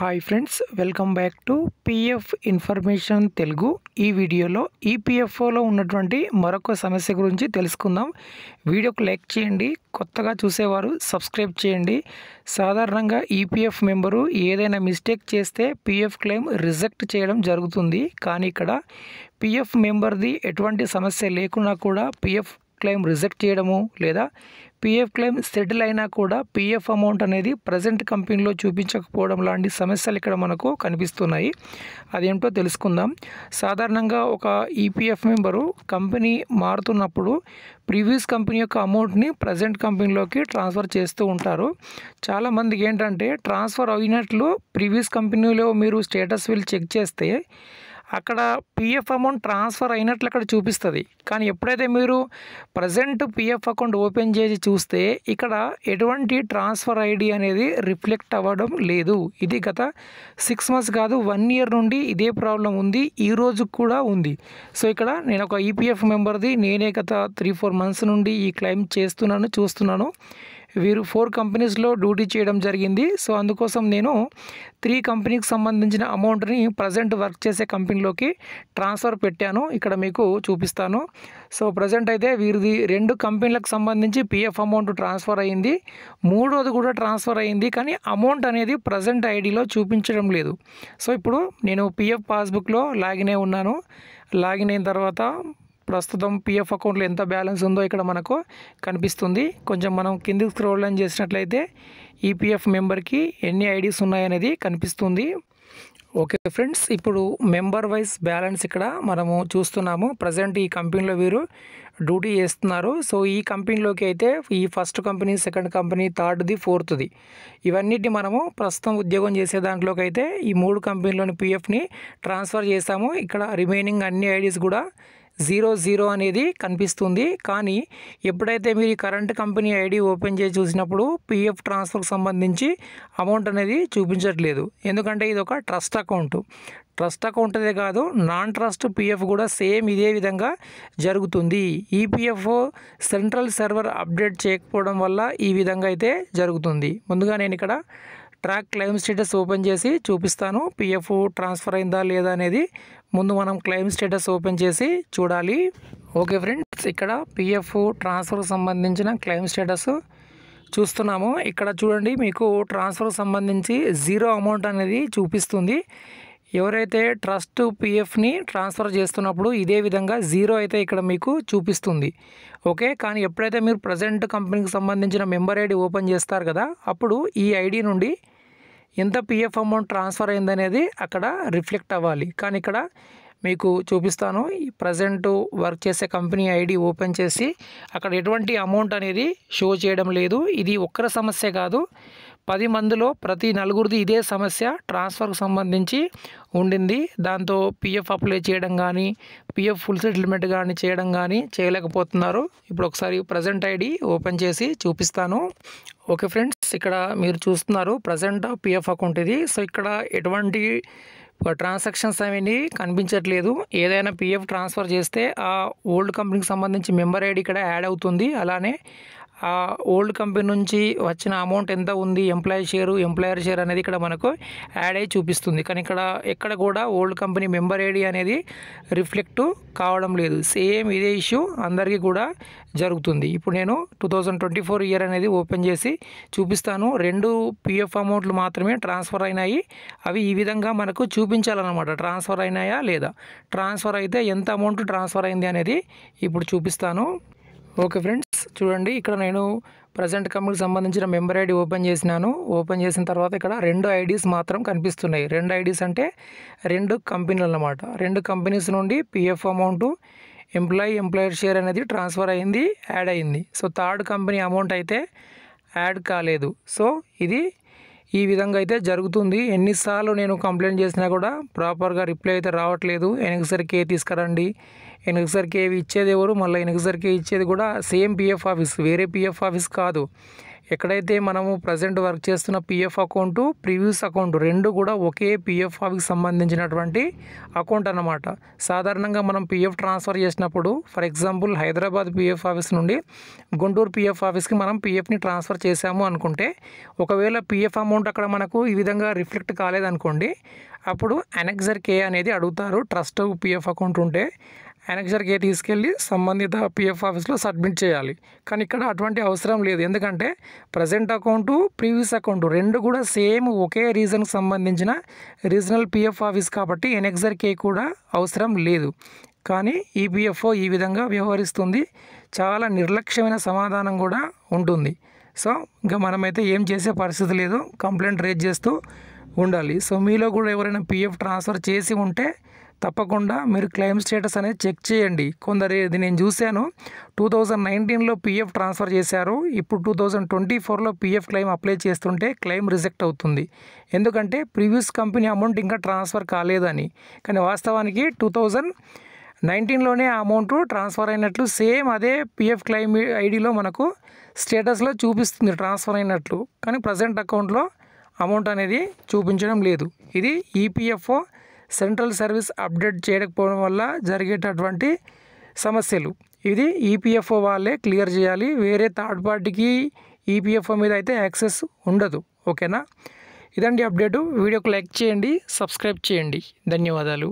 hi friends welcome back to PF information Telugu ఈ వీడియోలో ఈపీఎఫ్ఓలో ఉన్నటువంటి మరొక సమస్య గురించి తెలుసుకుందాం వీడియోకు లైక్ చేయండి కొత్తగా చూసేవారు సబ్స్క్రైబ్ చేయండి సాధారణంగా ఈపీఎఫ్ మెంబరు ఏదైనా మిస్టేక్ చేస్తే పిఎఫ్ క్లెయిమ్ రిజెక్ట్ చేయడం జరుగుతుంది కానీ ఇక్కడ పిఎఫ్ మెంబర్ది ఎటువంటి సమస్య లేకున్నా కూడా పిఎఫ్ క్లెయిమ్ రిజెక్ట్ చేయడము లేదా పీఎఫ్ క్లెయిమ్ సెటిల్ అయినా కూడా పీఎఫ్ అమౌంట్ అనేది ప్రజెంట్ కంపెనీలో చూపించకపోవడం లాంటి సమస్యలు ఇక్కడ మనకు కనిపిస్తున్నాయి అదేంటో తెలుసుకుందాం సాధారణంగా ఒక ఈపీఎఫ్ మెంబరు కంపెనీ మారుతున్నప్పుడు ప్రీవియస్ కంపెనీ యొక్క అమౌంట్ని ప్రజెంట్ కంపెనీలోకి ట్రాన్స్ఫర్ చేస్తూ ఉంటారు చాలామందికి ఏంటంటే ట్రాన్స్ఫర్ అయినట్లు ప్రీవియస్ కంపెనీలో మీరు స్టేటస్ వీళ్ళు చెక్ చేస్తే అక్కడ పిఎఫ్ అమౌంట్ ట్రాన్స్ఫర్ అయినట్లు అక్కడ చూపిస్తుంది కానీ ఎప్పుడైతే మీరు ప్రజెంట్ పిఎఫ్ అకౌంట్ ఓపెన్ చేసి చూస్తే ఇక్కడ ఎటువంటి ట్రాన్స్ఫర్ ఐడి అనేది రిఫ్లెక్ట్ అవ్వడం లేదు ఇది గత సిక్స్ మంత్స్ కాదు వన్ ఇయర్ నుండి ఇదే ప్రాబ్లం ఉంది ఈ రోజు కూడా ఉంది సో ఇక్కడ నేను ఒక ఈపీఎఫ్ e మెంబర్ది నేనే గత త్రీ ఫోర్ మంత్స్ నుండి ఈ క్లెయిమ్ చేస్తున్నాను చూస్తున్నాను వీరు ఫోర్ కంపెనీస్లో డ్యూటీ చేయడం జరిగింది సో అందుకోసం నేను త్రీ కంపెనీకి సంబంధించిన అమౌంట్ని ప్రజెంట్ వర్క్ చేసే కంపెనీలోకి ట్రాన్స్ఫర్ పెట్టాను ఇక్కడ మీకు చూపిస్తాను సో ప్రజెంట్ అయితే వీరిది రెండు కంపెనీలకు సంబంధించి పిఎఫ్ అమౌంట్ ట్రాన్స్ఫర్ అయ్యింది మూడోది కూడా ట్రాన్స్ఫర్ అయ్యింది కానీ అమౌంట్ అనేది ప్రజెంట్ ఐడిలో చూపించడం లేదు సో ఇప్పుడు నేను పిఎఫ్ పాస్బుక్లో లాగిన్ అయి ఉన్నాను లాగిన్ అయిన తర్వాత ప్రస్తుతం పిఎఫ్ అకౌంట్లో ఎంత బ్యాలెన్స్ ఉందో ఇక్కడ మనకు కనిపిస్తుంది కొంచెం మనం కింది స్క్రోల్ డౌన్ చేసినట్లయితే ఈపిఎఫ్ మెంబర్కి ఎన్ని ఐడీస్ ఉన్నాయనేది కనిపిస్తుంది ఓకే ఫ్రెండ్స్ ఇప్పుడు మెంబర్ వైజ్ బ్యాలెన్స్ ఇక్కడ మనము చూస్తున్నాము ప్రజెంట్ ఈ కంపెనీలో వీరు డ్యూటీ చేస్తున్నారు సో ఈ కంపెనీలోకి అయితే ఈ ఫస్ట్ కంపెనీ సెకండ్ కంపెనీ థర్డ్ది ఫోర్త్ది ఇవన్నిటిని మనము ప్రస్తుతం ఉద్యోగం చేసే దాంట్లోకి అయితే ఈ మూడు కంపెనీలోని పిఎఫ్ని ట్రాన్స్ఫర్ చేసాము ఇక్కడ రిమైనింగ్ అన్ని ఐడీస్ కూడా జీరో జీరో అనేది కనిపిస్తుంది కానీ ఎప్పుడైతే మీరు ఈ కరెంట్ కంపెనీ ఐడి ఓపెన్ చేసి చూసినప్పుడు పిఎఫ్ ట్రాన్స్ఫర్కి సంబంధించి అమౌంట్ అనేది చూపించట్లేదు ఎందుకంటే ఇది ఒక ట్రస్ట్ అకౌంట్ ట్రస్ట్ అదే కాదు నాన్ ట్రస్ట్ పిఎఫ్ కూడా సేమ్ ఇదే విధంగా జరుగుతుంది ఈపీఎఫ్ సెంట్రల్ సర్వర్ అప్డేట్ చేయకపోవడం వల్ల ఈ విధంగా అయితే జరుగుతుంది ముందుగా నేను ఇక్కడ ట్రాక్ క్లెయిమ్ స్టేటస్ ఓపెన్ చేసి చూపిస్తాను పిఎఫ్ ట్రాన్స్ఫర్ అయిందా లేదా అనేది ముందు మనం క్లెయిమ్ స్టేటస్ ఓపెన్ చేసి చూడాలి ఓకే ఫ్రెండ్స్ ఇక్కడ పిఎఫ్ ట్రాన్స్ఫర్కి సంబంధించిన క్లెయిమ్ స్టేటస్ చూస్తున్నాము ఇక్కడ చూడండి మీకు ట్రాన్స్ఫర్కి సంబంధించి జీరో అమౌంట్ అనేది చూపిస్తుంది ఎవరైతే ట్రస్ట్ పిఎఫ్ని ట్రాన్స్ఫర్ చేస్తున్నప్పుడు ఇదే విధంగా జీరో అయితే ఇక్కడ మీకు చూపిస్తుంది ఓకే కానీ ఎప్పుడైతే మీరు ప్రజెంట్ కంపెనీకి సంబంధించిన మెంబర్ ఐడి ఓపెన్ చేస్తారు కదా అప్పుడు ఈ ఐడి నుండి ఎంత పిఎఫ్ అమౌంట్ ట్రాన్స్ఫర్ అయిందనేది అక్కడ రిఫ్లెక్ట్ అవ్వాలి కానీ ఇక్కడ మీకు చూపిస్తాను ప్రజెంట్ వర్క్ చేసే కంపెనీ ఐడి ఓపెన్ చేసి అక్కడ ఎటువంటి అమౌంట్ అనేది షో చేయడం లేదు ఇది ఒక్కరి సమస్య కాదు పది మందిలో ప్రతి నలుగురిది ఇదే సమస్య ట్రాన్స్ఫర్కు సంబంధించి ఉండింది దాంతో పిఎఫ్ అప్లై చేయడం కానీ పిఎఫ్ ఫుల్ సెటిల్మెంట్ కానీ చేయడం కానీ చేయలేకపోతున్నారు ఇప్పుడు ఒకసారి ప్రజెంట్ ఐడి ఓపెన్ చేసి చూపిస్తాను ఓకే ఫ్రెండ్స్ ఇక్కడ మీరు చూస్తున్నారు ప్రజెంట్ పిఎఫ్ అకౌంట్ ఇది సో ఇక్కడ ఎటువంటి ట్రాన్సాక్షన్స్ అవన్నీ కనిపించట్లేదు ఏదైనా పిఎఫ్ ట్రాన్స్ఫర్ చేస్తే ఆ ఓల్డ్ కంపెనీకి సంబంధించి మెంబర్ ఐడి ఇక్కడ యాడ్ అవుతుంది అలానే ఆ ఓల్డ్ కంపెనీ నుంచి వచ్చిన అమౌంట్ ఎంత ఉంది ఎంప్లాయీ షేరు ఎంప్లాయర్ షేర్ అనేది ఇక్కడ మనకు యాడ్ అయ్యి చూపిస్తుంది కానీ ఇక్కడ ఎక్కడ కూడా ఓల్డ్ కంపెనీ మెంబర్ ఐడి అనేది రిఫ్లెక్ట్ కావడం లేదు సేమ్ ఇదే ఇష్యూ అందరికీ కూడా జరుగుతుంది ఇప్పుడు నేను two thousand twenty four year అనేది ఓపెన్ చేసి చూపిస్తాను రెండు పిఎఫ్ అమౌంట్లు మాత్రమే ట్రాన్స్ఫర్ అయినాయి అవి ఈ విధంగా మనకు చూపించాలన్నమాట ట్రాన్స్ఫర్ అయినాయా లేదా ట్రాన్స్ఫర్ అయితే ఎంత అమౌంట్ ట్రాన్స్ఫర్ అయింది అనేది ఇప్పుడు చూపిస్తాను ఓకే ఫ్రెండ్స్ చూడండి ఇక్కడ నేను ప్రజెంట్ కంపెనీకి సంబంధించిన మెంబర్ ఐడి ఓపెన్ చేసినాను ఓపెన్ చేసిన తర్వాత ఇక్కడ రెండు ఐడీస్ మాత్రం కనిపిస్తున్నాయి రెండు ఐడీస్ అంటే రెండు కంపెనీలు అన్నమాట రెండు కంపెనీస్ నుండి PF amount employee employer share అనేది ట్రాన్స్ఫర్ అయింది యాడ్ అయింది సో థర్డ్ కంపెనీ అమౌంట్ అయితే యాడ్ కాలేదు సో ఇది ఈ విధంగా అయితే జరుగుతుంది ఎన్నిసార్లు నేను కంప్లైంట్ చేసినా కూడా ప్రాపర్గా రిప్లై అయితే రావట్లేదు ఏ తీసుకురండి ఏవి ఇచ్చేది ఎవరు మళ్ళీ వెనకసరికి ఇచ్చేది కూడా సేమ్ పిఎఫ్ ఆఫీస్ వేరే పిఎఫ్ ఆఫీస్ కాదు ఎక్కడైతే మనము ప్రజెంట్ వర్క్ చేస్తున్న పిఎఫ్ అకౌంటు ప్రీవియస్ అకౌంట్ రెండు కూడా ఒకే పిఎఫ్ఆర్కి సంబంధించినటువంటి అకౌంట్ అన్నమాట సాధారణంగా మనం పిఎఫ్ ట్రాన్స్ఫర్ చేసినప్పుడు for example Hyderabad PF office నుండి గుంటూరు పిఎఫ్ ఆఫీస్కి మనం పిఎఫ్ని ట్రాన్స్ఫర్ చేశాము అనుకుంటే ఒకవేళ పిఎఫ్ అమౌంట్ అక్కడ మనకు ఈ విధంగా రిఫ్లెక్ట్ కాలేదనుకోండి అప్పుడు అనెక్సర్ కే అనేది అడుగుతారు ట్రస్ట్ పిఎఫ్ అకౌంట్ ఉంటే యానెక్షర్కి తీసుకెళ్ళి సంబంధిత పిఎఫ్ ఆఫీస్లో సబ్మిట్ చేయాలి కానీ ఇక్కడ అటువంటి అవసరం లేదు ఎందుకంటే ప్రజెంట్ అకౌంటు ప్రీవియస్ అకౌంటు రెండు కూడా సేమ్ ఒకే రీజన్కి సంబంధించిన రీజనల్ పిఎఫ్ ఆఫీస్ కాబట్టి ఎనెక్సర్ కే కూడా అవసరం లేదు కానీ ఈపీఎఫ్ఓ ఈ విధంగా వ్యవహరిస్తుంది చాలా నిర్లక్ష్యమైన సమాధానం కూడా ఉంటుంది సో ఇంకా మనమైతే ఏం చేసే పరిస్థితి లేదు కంప్లైంట్ రేజ్ చేస్తూ ఉండాలి సో మీలో కూడా ఎవరైనా పిఎఫ్ ట్రాన్స్ఫర్ చేసి ఉంటే తప్పకుండా మీరు క్లెయిమ్ స్టేటస్ అనేది చెక్ చేయండి కొందరు ఇది నేను చూశాను టూ థౌజండ్ నైన్టీన్లో పీఎఫ్ ట్రాన్స్ఫర్ చేశారు ఇప్పుడు టూ థౌజండ్ ట్వంటీ ఫోర్లో పీఎఫ్ క్లెయిమ్ అప్లై చేస్తుంటే క్లెయిమ్ రిజెక్ట్ అవుతుంది ఎందుకంటే ప్రీవియస్ కంపెనీ అమౌంట్ ఇంకా ట్రాన్స్ఫర్ కాలేదని కానీ వాస్తవానికి టూ థౌజండ్ నైన్టీన్లోనే ఆ అమౌంట్ ట్రాన్స్ఫర్ అయినట్లు సేమ్ అదే పిఎఫ్ క్లెయిమ్ ఐడిలో మనకు స్టేటస్లో చూపిస్తుంది ట్రాన్స్ఫర్ అయినట్లు కానీ ప్రజెంట్ అకౌంట్లో అమౌంట్ అనేది చూపించడం లేదు ఇది ఈపీఎఫ్ఓ సెంట్రల్ సర్వీస్ అప్డేట్ చేయకపోవడం వల్ల జరిగేటటువంటి సమస్యలు ఇది ఈపీఎఫ్ఓ e వాళ్ళే క్లియర్ చేయాలి వేరే థర్డ్ పార్టీకి ఈపీఎఫ్ఓ e మీద అయితే యాక్సెస్ ఉండదు ఓకేనా ఇదండి అప్డేటు వీడియోకు లైక్ చేయండి సబ్స్క్రైబ్ చేయండి ధన్యవాదాలు